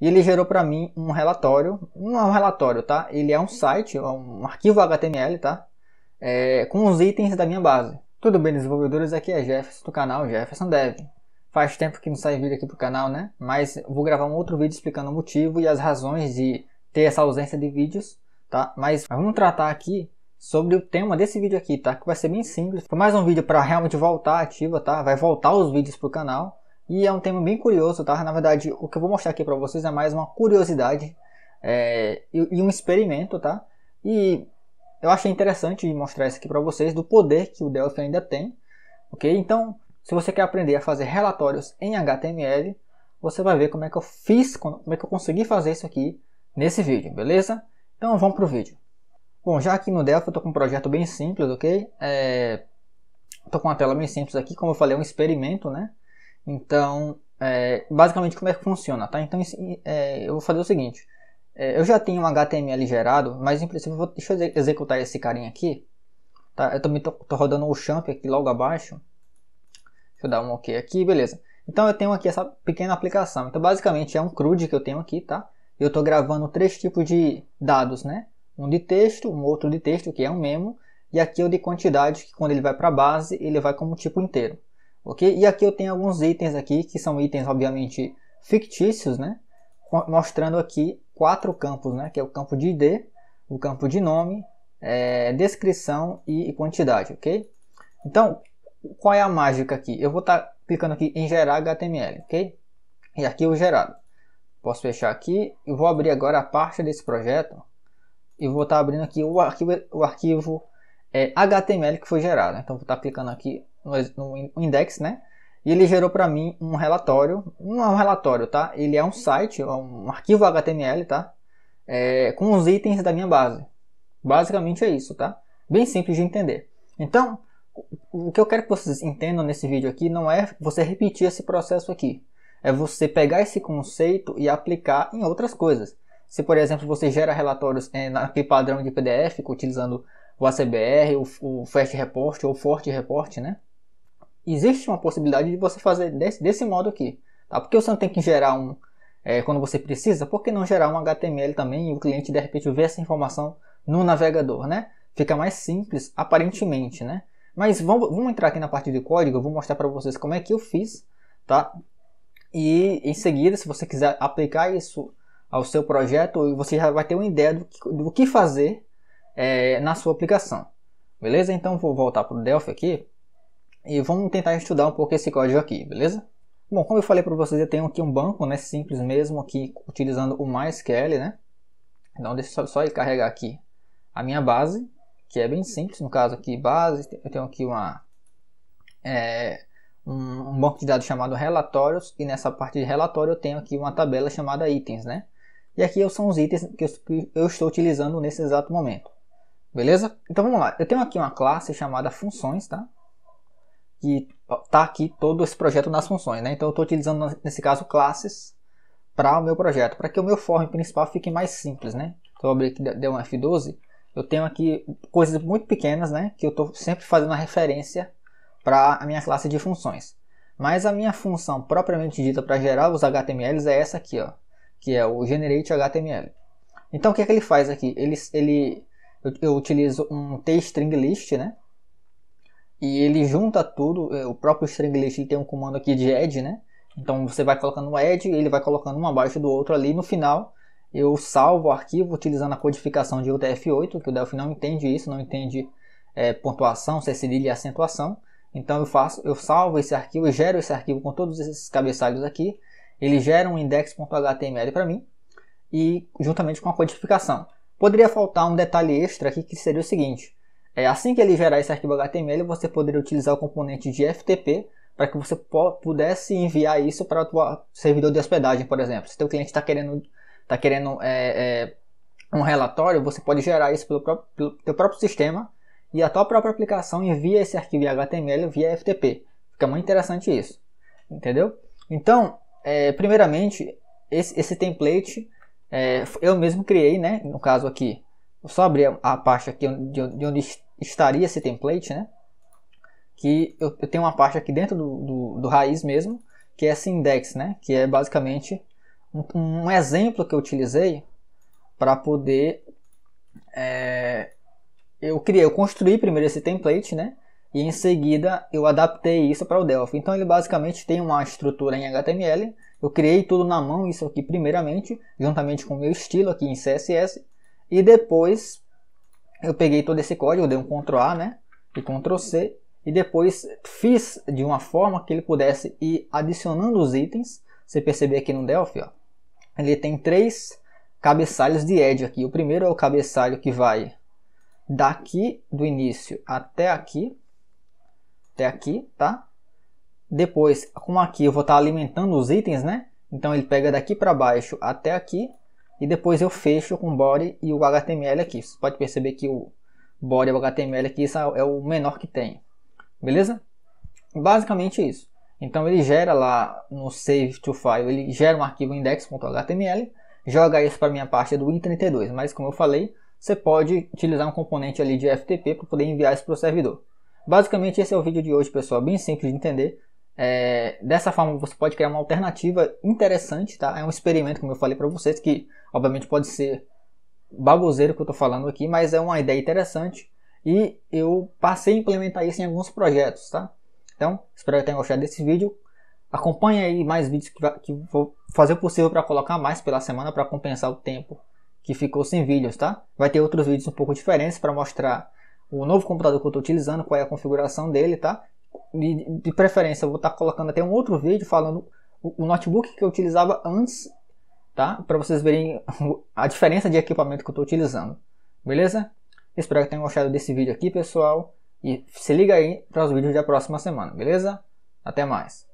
E ele gerou para mim um relatório, não é um relatório, tá? Ele é um site, é um arquivo HTML, tá? É, com os itens da minha base. Tudo bem, desenvolvedores? Aqui é Jefferson do canal Jefferson Dev. Faz tempo que não sai vídeo aqui pro canal, né? Mas vou gravar um outro vídeo explicando o motivo e as razões de ter essa ausência de vídeos, tá? Mas vamos tratar aqui sobre o tema desse vídeo aqui, tá? Que vai ser bem simples. Foi mais um vídeo para realmente voltar ativa, tá? Vai voltar os vídeos pro canal e é um tema bem curioso, tá? Na verdade, o que eu vou mostrar aqui para vocês é mais uma curiosidade é, e, e, um experimento, tá? E eu achei interessante mostrar isso aqui para vocês do poder que o Delphi ainda tem, ok? Então, se você quer aprender a fazer relatórios em HTML, você vai ver como é que eu fiz, como é que eu consegui fazer isso aqui nesse vídeo, beleza? Então vamos pro vídeo. Bom, já aqui no Delphi eu tô com um projeto bem simples, ok? É... Tô com uma tela bem simples aqui, como eu falei, é um experimento, né? Então, é, basicamente como é que funciona, tá? Então é, eu vou fazer o seguinte, é, eu já tenho um HTML gerado, mas em princípio eu vou, deixa eu executar esse carinha aqui, tá? Eu também tô, tô rodando o champ aqui logo abaixo, deixa eu dar um ok aqui, beleza. Então eu tenho aqui essa pequena aplicação, então basicamente é um CRUD que eu tenho aqui, tá? Eu estou gravando três tipos de dados, né? Um de texto, um outro de texto, que é um memo, e aqui é o de quantidade, que quando ele vai para a base, ele vai como tipo inteiro ok? E aqui eu tenho alguns itens aqui, que são itens obviamente fictícios, né? Mostrando aqui quatro campos, né? Que é o campo de ID, o campo de nome, é, descrição e quantidade, ok? Então, qual é a mágica aqui? Eu vou estar tá clicando aqui em gerar HTML, ok? E aqui o gerado. Posso fechar aqui e vou abrir agora a parte desse projeto e vou estar tá abrindo aqui o arquivo, o arquivo é, HTML que foi gerado. Então, vou estar tá clicando aqui no, index, né? E ele gerou para mim um relatório, não é um relatório, tá? Ele é um site, é um arquivo HTML, tá? É, com os itens da minha base. Basicamente é isso, tá? Bem simples de entender. Então, o que eu quero que vocês entendam nesse vídeo aqui não é você repetir esse processo aqui. É você pegar esse conceito e aplicar em outras coisas. Se, por exemplo, você gera relatórios é, naquele padrão de PDF, utilizando o ACBR, o, o Fast Report ou Forte Report, né? existe uma possibilidade de você fazer desse, desse modo aqui. Tá? Porque você não tem que gerar um, é, quando você precisa, por que não gerar um HTML também e o cliente de repente ver essa informação no navegador, né? Fica mais simples, aparentemente, né? Mas vamos, vamos entrar aqui na parte de código, eu vou mostrar para vocês como é que eu fiz, tá? E em seguida, se você quiser aplicar isso ao seu projeto, você já vai ter uma ideia do que, do que fazer é, na sua aplicação. Beleza? Então vou voltar para o Delphi aqui e vamos tentar estudar um pouco esse código aqui, beleza? Bom, como eu falei para vocês, eu tenho aqui um banco, né, simples mesmo, aqui utilizando o MySQL, né? Então deixa eu só eu carregar aqui a minha base, que é bem simples, no caso aqui base, eu tenho aqui uma, é, um, banco de dados chamado relatórios, e nessa parte de relatório eu tenho aqui uma tabela chamada itens, né? E aqui são os itens que eu, que eu estou utilizando nesse exato momento, beleza? Então vamos lá, eu tenho aqui uma classe chamada funções, tá? que está aqui todo esse projeto nas funções, né? Então eu estou utilizando nesse caso classes para o meu projeto, para que o meu form principal fique mais simples, né? Então eu abri aqui, deu um F12, eu tenho aqui coisas muito pequenas, né? Que eu estou sempre fazendo a referência para a minha classe de funções. Mas a minha função propriamente dita para gerar os HTMLs é essa aqui, ó, que é o generate HTML. Então o que, é que ele faz aqui? Ele, ele eu, eu utilizo um tstringlist, list, né? e ele junta tudo. É, o próprio Stranglist tem um comando aqui de Ed, né? Então você vai colocando um e ele vai colocando um abaixo do outro ali. No final, eu salvo o arquivo utilizando a codificação de UTF-8, que o Delphi não entende isso, não entende é, pontuação, é cedilha e acentuação. Então eu faço, eu salvo esse arquivo, gero esse arquivo com todos esses cabeçalhos aqui. Ele gera um index.html para mim e juntamente com a codificação. Poderia faltar um detalhe extra aqui que seria o seguinte: é, assim que ele gerar esse arquivo HTML, você poderia utilizar o componente de FTP para que você pudesse enviar isso para o seu servidor de hospedagem, por exemplo. Se o cliente está querendo, tá querendo é, é, um relatório, você pode gerar isso pelo, seu pelo teu próprio sistema e a tua própria aplicação envia esse arquivo em HTML via FTP. Fica muito interessante isso, entendeu? Então, é, primeiramente, esse, esse template é, eu mesmo criei, né? No caso aqui, eu só abri a, a pasta aqui de onde, de onde estaria esse template, né? Que eu, eu tenho uma parte aqui dentro do, do, do, raiz mesmo, que é esse index, né? Que é basicamente um, um exemplo que eu utilizei para poder... É, eu criei, eu construí primeiro esse template, né? E em seguida eu adaptei isso para o Delphi. Então ele basicamente tem uma estrutura em HTML. Eu criei tudo na mão, isso aqui primeiramente, juntamente com o meu estilo aqui em CSS. E depois eu peguei todo esse código, dei um Ctrl A, né? E Ctrl C. E depois fiz de uma forma que ele pudesse ir adicionando os itens. Você perceber aqui no Delphi, ó. Ele tem três cabeçalhos de edge aqui. O primeiro é o cabeçalho que vai daqui do início até aqui. Até aqui, tá? Depois, como aqui eu vou estar alimentando os itens, né? Então ele pega daqui para baixo até aqui e depois eu fecho com o body e o HTML aqui. Você pode perceber que o body e o HTML aqui é o menor que tem. Beleza? Basicamente isso. Então ele gera lá no save to file, ele gera um arquivo index.html, joga isso para minha parte do win 32 mas como eu falei, você pode utilizar um componente ali de FTP para poder enviar isso para o servidor. Basicamente esse é o vídeo de hoje, pessoal, bem simples de entender. É, dessa forma você pode criar uma alternativa interessante, tá? É um experimento, como eu falei para vocês, que obviamente pode ser baboseiro que eu estou falando aqui, mas é uma ideia interessante e eu passei a implementar isso em alguns projetos, tá? Então, espero que tenham gostado desse vídeo. Acompanhe aí mais vídeos que, que vou fazer o possível para colocar mais pela semana para compensar o tempo que ficou sem vídeos, tá? Vai ter outros vídeos um pouco diferentes para mostrar o novo computador que eu estou utilizando, qual é a configuração dele, tá? de, de preferência, eu vou estar tá colocando até um outro vídeo falando o, o notebook que eu utilizava antes, tá? Para vocês verem a diferença de equipamento que eu estou utilizando, beleza? Espero que tenham gostado desse vídeo aqui, pessoal. E se liga aí para os vídeos da próxima semana, beleza? Até mais!